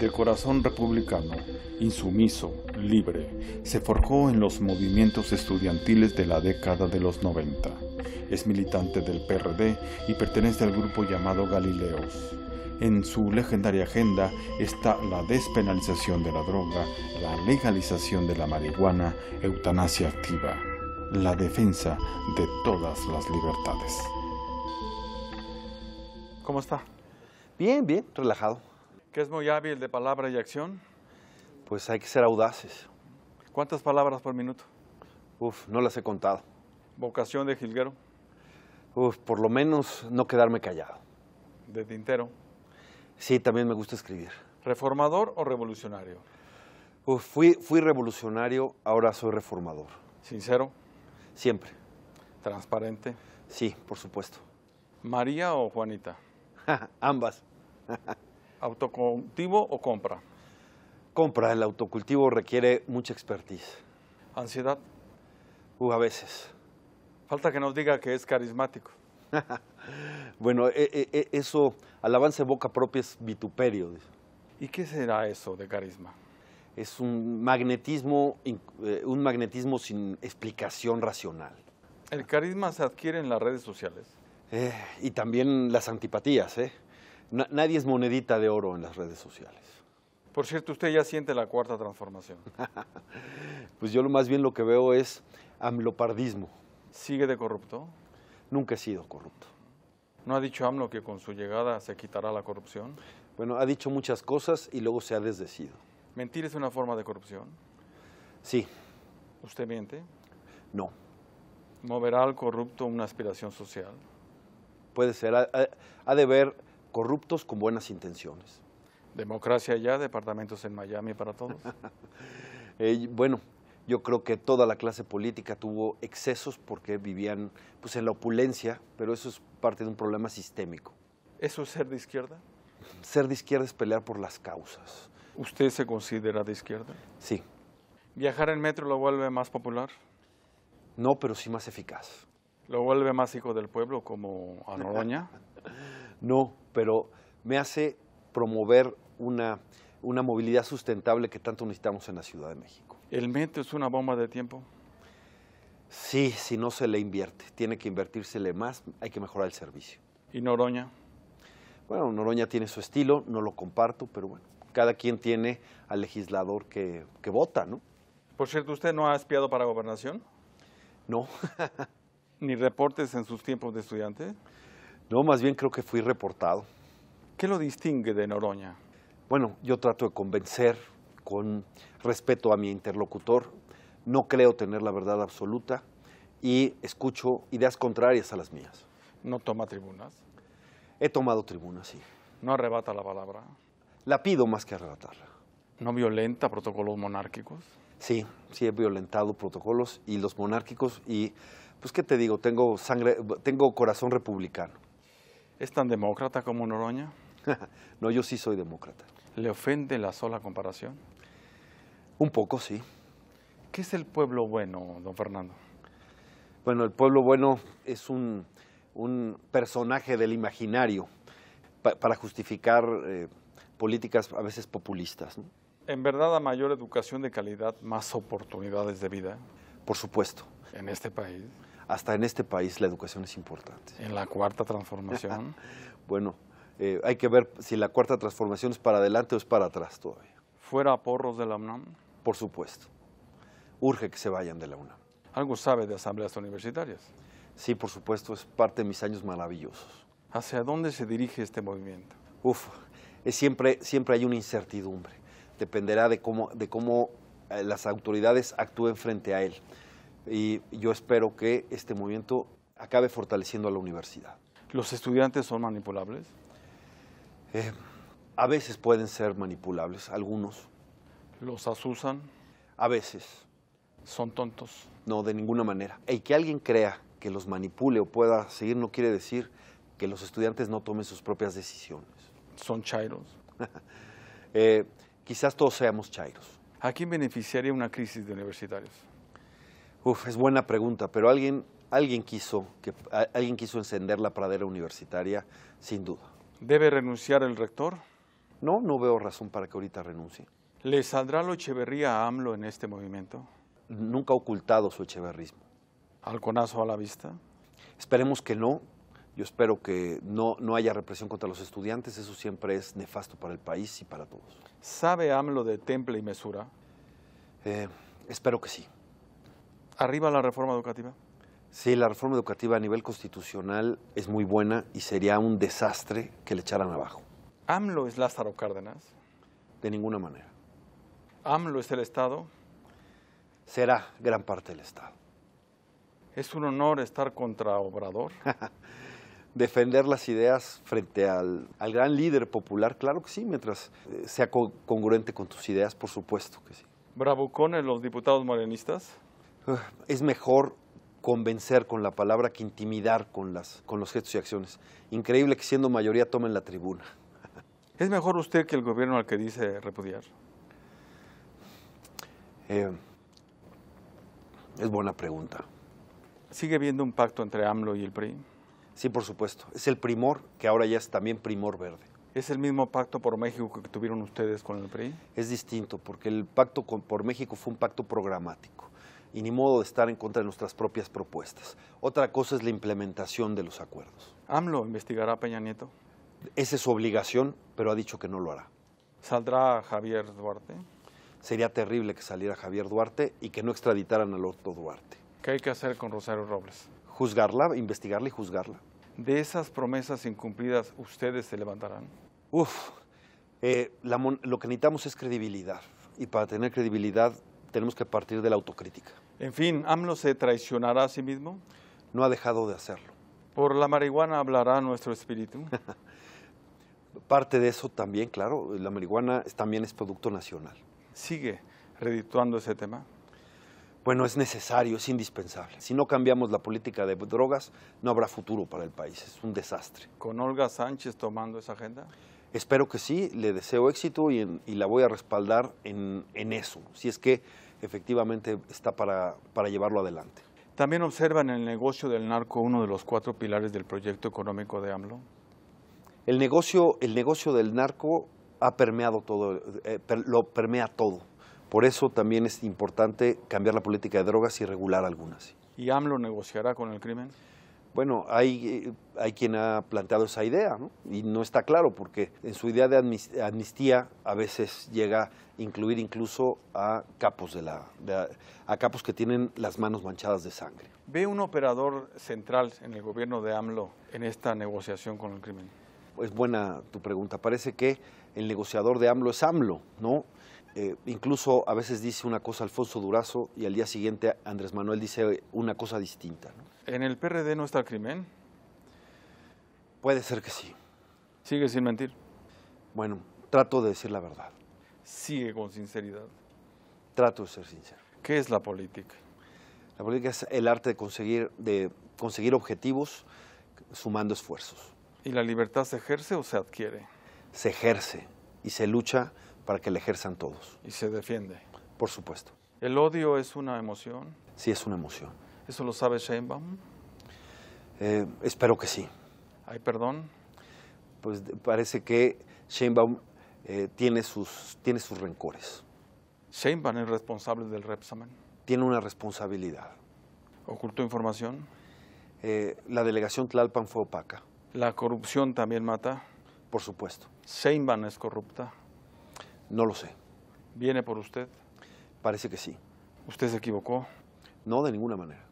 De corazón republicano, insumiso, libre, se forjó en los movimientos estudiantiles de la década de los 90. Es militante del PRD y pertenece al grupo llamado Galileos. En su legendaria agenda está la despenalización de la droga, la legalización de la marihuana, eutanasia activa, la defensa de todas las libertades. ¿Cómo está? Bien, bien, relajado. ¿Qué es muy hábil de palabra y acción? Pues hay que ser audaces. ¿Cuántas palabras por minuto? Uf, no las he contado. ¿Vocación de jilguero? Uf, por lo menos no quedarme callado. ¿De tintero? Sí, también me gusta escribir. ¿Reformador o revolucionario? Uf, fui revolucionario, ahora soy reformador. ¿Sincero? Siempre. ¿Transparente? Sí, por supuesto. ¿María o Juanita? Ambas. ¿Autocultivo o compra? Compra. El autocultivo requiere mucha expertise. ¿Ansiedad? Uh, a veces. Falta que nos diga que es carismático. bueno, e, e, e, eso, alabanza avance boca propia es vituperio. ¿Y qué será eso de carisma? es un magnetismo, eh, un magnetismo sin explicación racional. ¿El carisma se adquiere en las redes sociales? Eh, y también las antipatías, ¿eh? nadie es monedita de oro en las redes sociales. Por cierto, usted ya siente la cuarta transformación. pues yo lo más bien lo que veo es amlopardismo. ¿Sigue de corrupto? Nunca he sido corrupto. ¿No ha dicho AMLO que con su llegada se quitará la corrupción? Bueno, ha dicho muchas cosas y luego se ha desdecido. ¿Mentir es una forma de corrupción? Sí. ¿Usted miente? No. ¿Moverá al corrupto una aspiración social? Puede ser. Ha, de ver corruptos con buenas intenciones. Democracia ya, departamentos en Miami para todos. Eh, bueno, yo creo que toda la clase política tuvo excesos porque vivían pues, en la opulencia, pero eso es parte de un problema sistémico. ¿Eso es ser de izquierda? Ser de izquierda es pelear por las causas. ¿Usted se considera de izquierda? Sí. ¿Viajar en metro lo vuelve más popular? No, pero sí más eficaz. ¿Lo vuelve más hijo del pueblo como a Noroña? no, pero me hace promover una, una movilidad sustentable que tanto necesitamos en la Ciudad de México. ¿El metro es una bomba de tiempo? Sí, si no se le invierte. Tiene que invertírsele más, hay que mejorar el servicio. ¿Y Noroña? Bueno, Noroña tiene su estilo, no lo comparto, pero bueno cada quien tiene al legislador que, vota, ¿no? Por cierto, ¿usted no ha espiado para gobernación? No. ¿Ni reportes en sus tiempos de estudiante? No, más bien creo que fui reportado. ¿Qué lo distingue de Noroña? Bueno, yo trato de convencer con respeto a mi interlocutor. No creo tener la verdad absoluta y escucho ideas contrarias a las mías. ¿No toma tribunas? He tomado tribunas, sí. ¿No arrebata la palabra? la pido más que relatarla. ¿No violenta protocolos monárquicos? Sí, sí he violentado protocolos y los monárquicos y pues qué te digo, tengo sangre, tengo corazón republicano. ¿Es tan demócrata como Noroña? no, yo sí soy demócrata. ¿Le ofende la sola comparación? Un poco, sí. ¿Qué es el pueblo bueno, don Fernando? Bueno, el pueblo bueno es un, personaje del imaginario para justificar eh, políticas a veces populistas. En verdad, a mayor educación de calidad, más oportunidades de vida. Por supuesto. En este país. Hasta en este país la educación es importante. En la cuarta transformación. bueno, eh, hay que ver si la cuarta transformación es para adelante o es para atrás todavía. ¿Fuera a porros de la UNAM? Por supuesto. Urge que se vayan de la UNAM. ¿Algo sabe de asambleas universitarias? Sí, por supuesto, es parte de mis años maravillosos. ¿Hacia dónde se dirige este movimiento? Uf, es siempre, siempre hay una incertidumbre. Dependerá de cómo, de cómo eh, las autoridades actúen frente a él. Y yo espero que este movimiento acabe fortaleciendo a la universidad. ¿Los estudiantes son manipulables? Eh, a veces pueden ser manipulables, algunos. ¿Los asusan? A veces. ¿Son tontos? No, de ninguna manera. Y que alguien crea que los manipule o pueda seguir no quiere decir que los estudiantes no tomen sus propias decisiones. Son chairos. Eh, quizás todos seamos chairos. ¿A quién beneficiaría una crisis de universitarios? Uf, es buena pregunta, pero alguien, alguien, quiso, que, alguien quiso encender la pradera universitaria, sin duda. ¿Debe renunciar el rector? No, no veo razón para que ahorita renuncie. ¿Le saldrá lo Echeverría a AMLO en este movimiento? Nunca ha ocultado su echeverrismo. ¿Alconazo a la vista? Esperemos que no, yo espero que no, no haya represión contra los estudiantes, eso siempre es nefasto para el país y para todos. ¿Sabe AMLO de temple y mesura? Eh, espero que sí. ¿Arriba la reforma educativa? Sí, la reforma educativa a nivel constitucional es muy buena y sería un desastre que le echaran abajo. ¿AMLO es Lázaro Cárdenas? De ninguna manera. ¿AMLO es el Estado? Será gran parte del Estado. Es un honor estar contra Obrador. defender las ideas frente al, gran líder popular, claro que sí, mientras eh, sea congruente con tus ideas, por supuesto que sí. ¿Bravucones los diputados marianistas. Es mejor convencer con la palabra que intimidar con, las, con los gestos y acciones. Increíble que siendo mayoría tomen la tribuna. ¿Es mejor usted que el gobierno al que dice repudiar? Eh, es buena pregunta. ¿Sigue habiendo un pacto entre AMLO y el PRI? Sí, por supuesto. Es el primor, que ahora ya es también primor verde. ¿Es el mismo pacto por México que tuvieron ustedes con el PRI? Es distinto, porque el pacto por México fue un pacto programático y ni modo de estar en contra de nuestras propias propuestas. Otra cosa es la implementación de los acuerdos. ¿AMLO investigará Peña Nieto? Esa es su obligación, pero ha dicho que no lo hará. ¿Saldrá Javier Duarte? Sería terrible que saliera Javier Duarte y que no extraditaran al otro Duarte. ¿Qué hay que hacer con Rosario Robles? juzgarla, investigarla y juzgarla. De esas promesas incumplidas, ¿ustedes se levantarán? Uf, eh, lo que necesitamos es credibilidad. Y para tener credibilidad tenemos que partir de la autocrítica. En fin, ¿AMLO se traicionará a sí mismo? No ha dejado de hacerlo. ¿Por la marihuana hablará nuestro espíritu? Parte de eso también, claro, la marihuana también es producto nacional. ¿Sigue redituando ese tema? bueno, es necesario, es indispensable. Si no cambiamos la política de drogas, no habrá futuro para el país, es un desastre. ¿Con Olga Sánchez tomando esa agenda? Espero que sí, le deseo éxito y, la voy a respaldar en, eso, si es que efectivamente está para, para llevarlo adelante. ¿También observan en el negocio del narco uno de los cuatro pilares del proyecto económico de AMLO? El negocio, el negocio del narco ha permeado todo, eh, lo permea todo por eso también es importante cambiar la política de drogas y regular algunas. ¿Y AMLO negociará con el crimen? Bueno, hay, eh, hay quien ha planteado esa idea, ¿no? Y no está claro, porque en su idea de amnistía a veces llega a incluir incluso a capos, de la, a capos que tienen las manos manchadas de sangre. ¿Ve un operador central en el gobierno de AMLO en esta negociación con el crimen? Es buena tu pregunta. Parece que el negociador de AMLO es AMLO, ¿no? Eh, incluso a veces dice una cosa Alfonso Durazo y al día siguiente Andrés Manuel dice una cosa distinta. ¿En el PRD no está el crimen? Puede ser que sí. ¿Sigue sin mentir? Bueno, trato de decir la verdad. ¿Sigue con sinceridad? Trato de ser sincero. ¿Qué es la política? La política es el arte de conseguir, de conseguir objetivos sumando esfuerzos. ¿Y la libertad se ejerce o se adquiere? Se ejerce y se lucha para que la ejerzan todos. ¿Y se defiende? Por supuesto. ¿El odio es una emoción? Sí, es una emoción. ¿Eso lo sabe Sheinbaum? Eh, espero que sí. ¿Hay perdón? Pues parece que Sheinbaum eh, tiene, sus, tiene sus rencores. ¿Sheinbaum es responsable del Repsamen? Tiene una responsabilidad. ¿Ocultó información? Eh, la delegación Tlalpan fue opaca. ¿La corrupción también mata? Por supuesto. ¿Sheinbaum es corrupta? No lo sé. ¿Viene por usted? Parece que sí. ¿Usted se equivocó? No, de ninguna manera.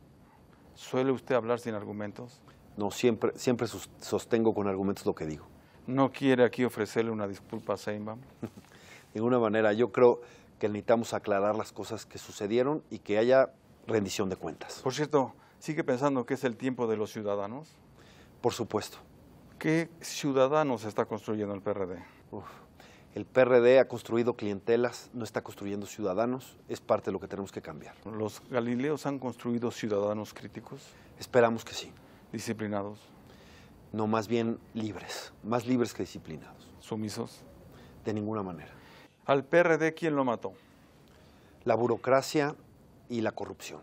¿Suele usted hablar sin argumentos? No, siempre, siempre sostengo con argumentos lo que digo. ¿No quiere aquí ofrecerle una disculpa a Seinbaum? de ninguna manera. Yo creo que necesitamos aclarar las cosas que sucedieron y que haya rendición de cuentas. Por cierto, ¿sigue pensando que es el tiempo de los ciudadanos? Por supuesto. ¿Qué ciudadanos está construyendo el PRD? Uf. El PRD ha construido clientelas, no está construyendo ciudadanos, es parte de lo que tenemos que cambiar. ¿Los galileos han construido ciudadanos críticos? Esperamos que sí. ¿Disciplinados? No, más bien libres, más libres que disciplinados. ¿Sumisos? De ninguna manera. ¿Al PRD quién lo mató? La burocracia y la corrupción.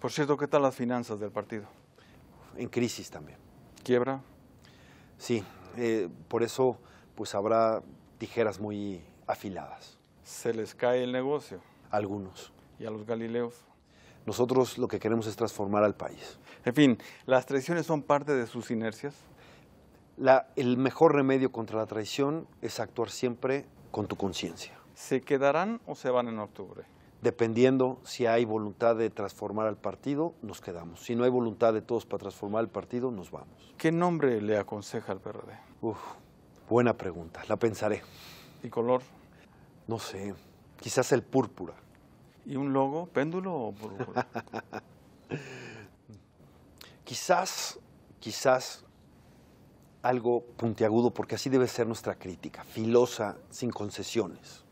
Por cierto, ¿qué tal las finanzas del partido? En crisis también. ¿Quiebra? Sí, eh, por eso pues habrá tijeras muy afiladas. Se les cae el negocio. Algunos. Y a los galileos. Nosotros lo que queremos es transformar al país. En fin, ¿las traiciones son parte de sus inercias? La, el mejor remedio contra la traición es actuar siempre con tu conciencia. ¿Se quedarán o se van en octubre? Dependiendo si hay voluntad de transformar al partido, nos quedamos. Si no hay voluntad de todos para transformar al partido, nos vamos. ¿Qué nombre le aconseja al PRD? Uf, Buena pregunta, la pensaré. ¿Y color? No sé, quizás el púrpura. ¿Y un logo? ¿Péndulo o púrpura? quizás, quizás algo puntiagudo, porque así debe ser nuestra crítica, filosa, sin concesiones.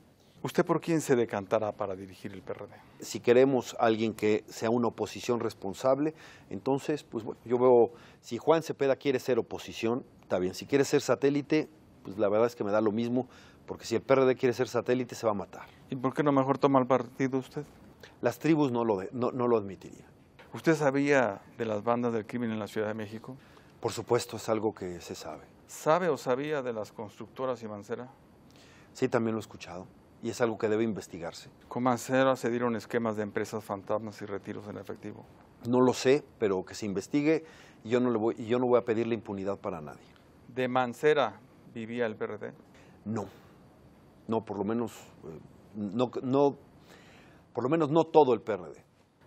¿Usted por quién se decantará para dirigir el PRD? Si queremos alguien que sea una oposición responsable, entonces, pues bueno, yo veo, si Juan Cepeda quiere ser oposición, está bien, si quiere ser satélite, pues la verdad es que me da lo mismo, porque si el PRD quiere ser satélite se va a matar. ¿Y por qué no mejor toma el partido usted? Las tribus no lo, no, lo admitirían. ¿Usted sabía de las bandas del crimen en la Ciudad de México? Por supuesto, es algo que se sabe. ¿Sabe o sabía de las constructoras y Mancera? Sí, también lo he escuchado y es algo que debe investigarse. Con Mancera se dieron esquemas de empresas fantasmas y retiros en efectivo. No lo sé, pero que se investigue y yo no, le voy, yo no voy a pedirle impunidad para nadie. De Mancera, vivía el PRD? No, no, por lo menos, eh, no, por lo menos no todo el PRD.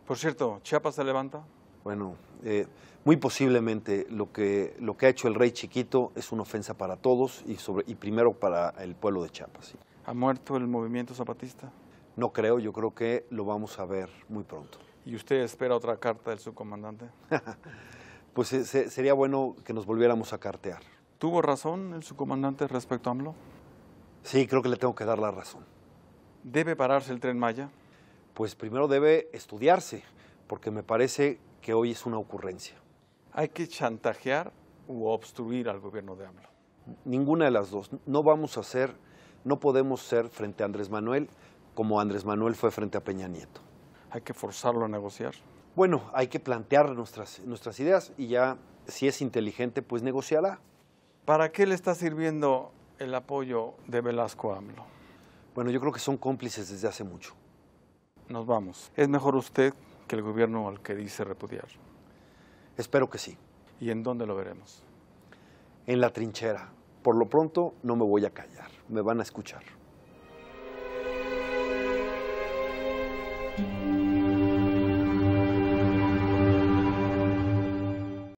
Por cierto, ¿Chiapas se levanta? Bueno, eh, muy posiblemente lo que, lo que ha hecho el rey chiquito es una ofensa para todos y, sobre, y primero para el pueblo de Chiapas. ¿Ha muerto el movimiento zapatista? No creo, yo creo que lo vamos a ver muy pronto. ¿Y usted espera otra carta del subcomandante? pues eh, sería bueno que nos volviéramos a cartear. ¿Tuvo razón el subcomandante respecto a AMLO? Sí, creo que le tengo que dar la razón. ¿Debe pararse el tren Maya? Pues primero debe estudiarse, porque me parece que hoy es una ocurrencia. ¿Hay que chantajear o obstruir al gobierno de AMLO? Ninguna de las dos. No vamos a ser, no podemos ser frente a Andrés Manuel como Andrés Manuel fue frente a Peña Nieto. ¿Hay que forzarlo a negociar? Bueno, hay que plantear nuestras, nuestras ideas y ya si es inteligente, pues negociará. ¿Para qué le está sirviendo el apoyo de Velasco AMLO? Bueno, yo creo que son cómplices desde hace mucho. Nos vamos. ¿Es mejor usted que el gobierno al que dice repudiar? Espero que sí. ¿Y en dónde lo veremos? En la trinchera. Por lo pronto no me voy a callar. Me van a escuchar.